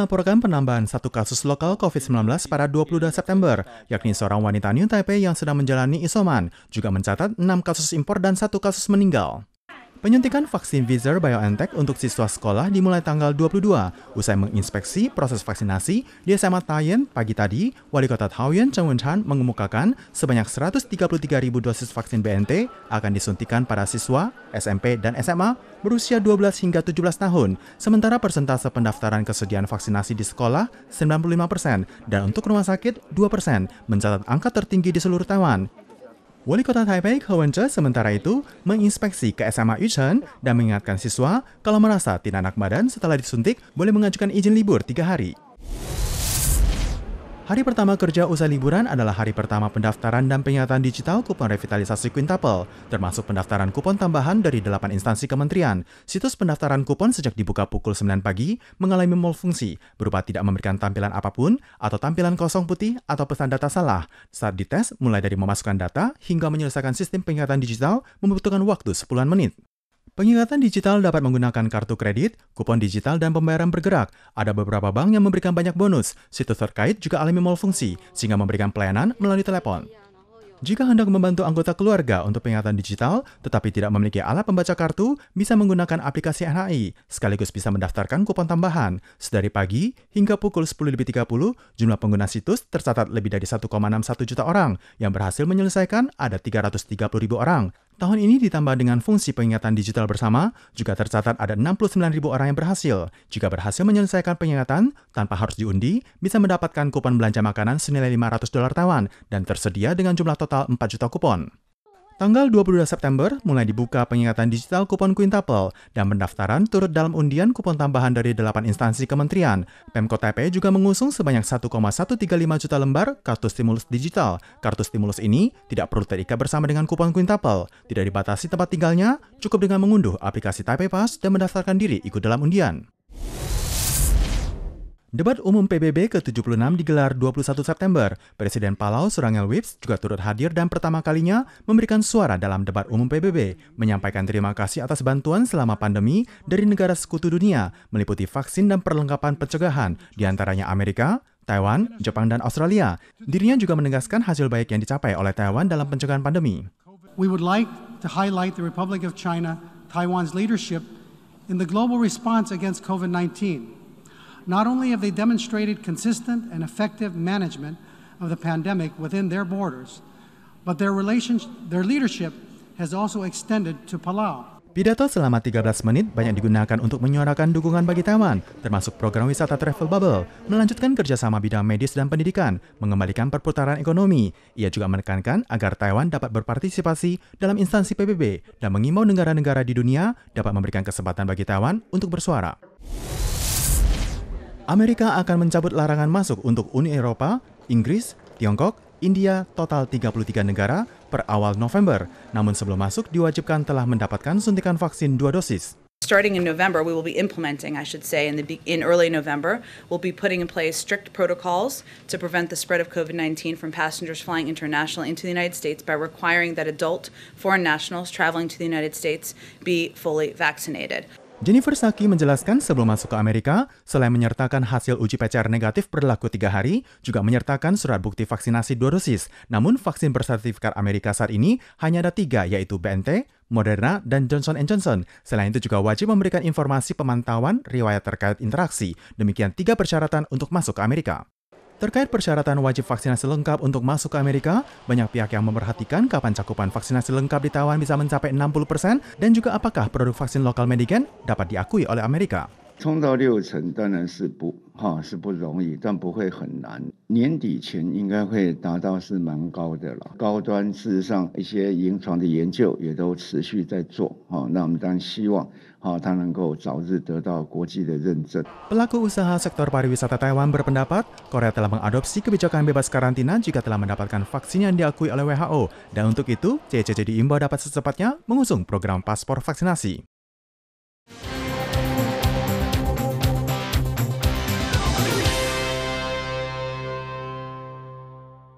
melaporkan penambahan satu kasus lokal COVID-19 pada 22 September, yakni seorang wanita New Taipei yang sedang menjalani isoman, juga mencatat enam kasus impor dan satu kasus meninggal. Penyuntikan vaksin Pfizer BioNTech untuk siswa sekolah dimulai tanggal 22 usai menginspeksi proses vaksinasi di SMA Tayen pagi tadi. Wali Kota Taoyuan Chen Wenchan mengemukakan sebanyak 133.000 dosis vaksin BNT akan disuntikan pada siswa SMP dan SMA berusia 12 hingga 17 tahun. Sementara persentase pendaftaran kesediaan vaksinasi di sekolah 95% dan untuk rumah sakit 2% mencatat angka tertinggi di seluruh Taiwan. Wali Kota Taipei Ke Wen sementara itu menginspeksi ke SMA Yuchen dan mengingatkan siswa kalau merasa tidak anak badan setelah disuntik boleh mengajukan izin libur tiga hari. Hari pertama kerja usai liburan adalah hari pertama pendaftaran dan penyataan digital kupon revitalisasi Quintuple, termasuk pendaftaran kupon tambahan dari delapan instansi kementerian. Situs pendaftaran kupon sejak dibuka pukul 9 pagi mengalami malfungsi, berupa tidak memberikan tampilan apapun atau tampilan kosong putih atau pesan data salah. Saat dites, mulai dari memasukkan data hingga menyelesaikan sistem penyataan digital membutuhkan waktu 10 menit. Pengingatan digital dapat menggunakan kartu kredit, kupon digital, dan pembayaran bergerak. Ada beberapa bank yang memberikan banyak bonus. Situs terkait juga alami malfungsi, sehingga memberikan pelayanan melalui telepon. Jika hendak membantu anggota keluarga untuk pengingatan digital, tetapi tidak memiliki alat pembaca kartu, bisa menggunakan aplikasi NHI, sekaligus bisa mendaftarkan kupon tambahan. Sedari pagi hingga pukul 10.30, jumlah pengguna situs tercatat lebih dari 1,61 juta orang, yang berhasil menyelesaikan ada 330 ribu orang. Tahun ini ditambah dengan fungsi pengingatan digital bersama, juga tercatat ada 69 ribu orang yang berhasil. Jika berhasil menyelesaikan pengingatan, tanpa harus diundi, bisa mendapatkan kupon belanja makanan senilai 500 dolar Taiwan dan tersedia dengan jumlah total 4 juta kupon. Tanggal 22 September mulai dibuka pengingatan digital kupon quintuple dan pendaftaran turut dalam undian kupon tambahan dari 8 instansi kementerian. Pemkot TP juga mengusung sebanyak 1,135 juta lembar kartu stimulus digital. Kartu stimulus ini tidak perlu terikat bersama dengan kupon quintuple, tidak dibatasi tempat tinggalnya, cukup dengan mengunduh aplikasi TP Pass dan mendaftarkan diri ikut dalam undian. Debat umum PBB ke-76 digelar 21 September. Presiden Palau Surangel Wips juga turut hadir dan pertama kalinya memberikan suara dalam debat umum PBB, menyampaikan terima kasih atas bantuan selama pandemi dari negara sekutu dunia, meliputi vaksin dan perlengkapan pencegahan, diantaranya Amerika, Taiwan, Jepang, dan Australia. Dirinya juga menegaskan hasil baik yang dicapai oleh Taiwan dalam pencegahan pandemi. We would like to highlight the Republic of China, Taiwan's leadership in the global response against COVID-19. Not only have they demonstrated consistent and effective management of the pandemic within their borders, but their, their leadership has also extended to Palau. Pidato selama 13 menit banyak digunakan untuk menyuarakan dukungan bagi Taiwan, termasuk program wisata Travel Bubble, melanjutkan kerjasama bidang medis dan pendidikan, mengembalikan perputaran ekonomi. Ia juga menekankan agar Taiwan dapat berpartisipasi dalam instansi PBB dan mengimbau negara-negara di dunia dapat memberikan kesempatan bagi Taiwan untuk bersuara. Amerika akan mencabut larangan masuk untuk Uni Eropa, Inggris, Tiongkok, India total 33 negara per awal November, namun sebelum masuk diwajibkan telah mendapatkan suntikan vaksin dua dosis. Starting in November, we will be implementing, I should say, in, the, in early November, we'll be putting in place strict protocols to prevent the spread of COVID-19 from passengers flying internationally into the United States by requiring that adult foreign nationals traveling to the United States be fully vaccinated. Jennifer Saki menjelaskan sebelum masuk ke Amerika, selain menyertakan hasil uji PCR negatif berlaku tiga hari, juga menyertakan surat bukti vaksinasi dua dosis. Namun vaksin bersertifikat Amerika saat ini hanya ada tiga, yaitu BNT, Moderna, dan Johnson Johnson. Selain itu juga wajib memberikan informasi pemantauan riwayat terkait interaksi. Demikian tiga persyaratan untuk masuk ke Amerika. Terkait persyaratan wajib vaksinasi lengkap untuk masuk ke Amerika, banyak pihak yang memperhatikan kapan cakupan vaksinasi lengkap di Taiwan bisa mencapai 60% dan juga apakah produk vaksin lokal Medigen dapat diakui oleh Amerika. Pelaku usaha sektor pariwisata Taiwan berpendapat Korea telah mengadopsi kebijakan bebas karantina jika telah mendapatkan vaksin yang diakui oleh WHO dan untuk itu CCC diimbau dapat secepatnya mengusung program paspor vaksinasi.